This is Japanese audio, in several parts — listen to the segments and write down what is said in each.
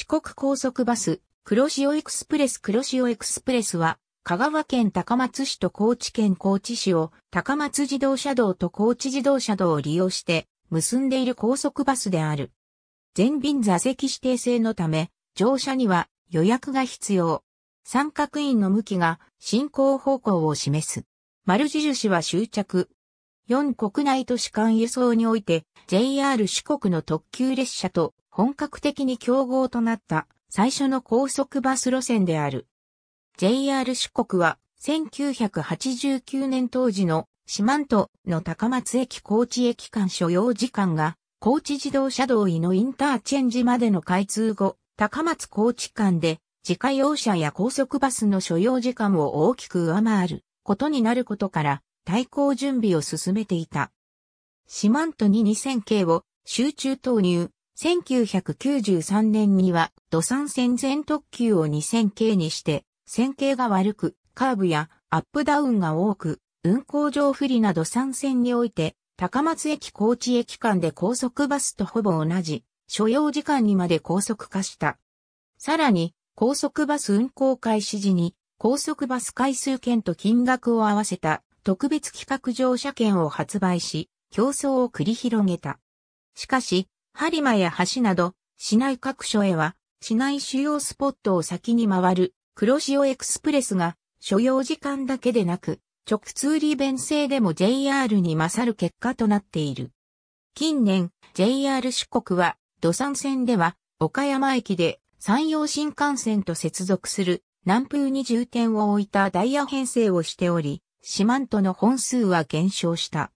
四国高速バス、黒潮エクスプレス黒潮エクスプレスは、香川県高松市と高知県高知市を高松自動車道と高知自動車道を利用して結んでいる高速バスである。全便座席指定制のため、乗車には予約が必要。三角印の向きが進行方向を示す。丸印は終着。四国内都市間輸送において JR 四国の特急列車と本格的に競合となった最初の高速バス路線である。JR 四国は1989年当時の四万十の高松駅高知駅間所要時間が高知自動車道井のインターチェンジまでの開通後、高松高知間で自家用車や高速バスの所要時間を大きく上回ることになることから対抗準備を進めていた。四万十に2000系を集中投入、1993年には土産線全特急を2000系にして、線形が悪く、カーブやアップダウンが多く、運行上不利な土産線において、高松駅高知駅間で高速バスとほぼ同じ、所要時間にまで高速化した。さらに、高速バス運行開始時に、高速バス回数券と金額を合わせた特別企画乗車券を発売し、競争を繰り広げた。しかし、播磨や橋など、市内各所へは、市内主要スポットを先に回る、黒潮エクスプレスが、所要時間だけでなく、直通利便性でも JR に勝る結果となっている。近年、JR 四国は、土産線では、岡山駅で山陽新幹線と接続する南風に重点を置いたダイヤ編成をしており、四万との本数は減少した。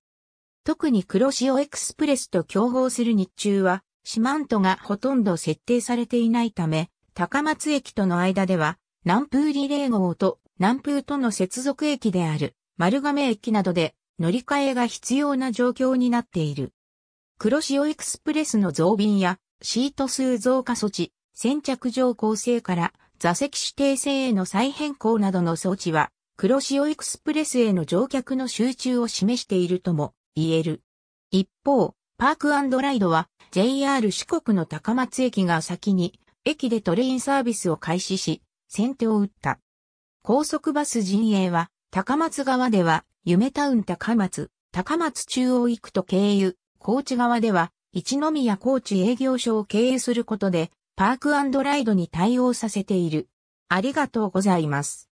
特に黒潮エクスプレスと競合する日中は、四万十がほとんど設定されていないため、高松駅との間では、南風リレー号と南風との接続駅である丸亀駅などで乗り換えが必要な状況になっている。黒潮エクスプレスの増便やシート数増加措置、先着上構成から座席指定制への再変更などの装置は、黒潮エクスプレスへの乗客の集中を示しているとも言える。一方、パークライドは JR 四国の高松駅が先に駅でトレインサービスを開始し、先手を打った。高速バス陣営は高松側では夢タウン高松、高松中央行くと経由、高知側では一宮高知営業所を経由することでパークライドに対応させている。ありがとうございます。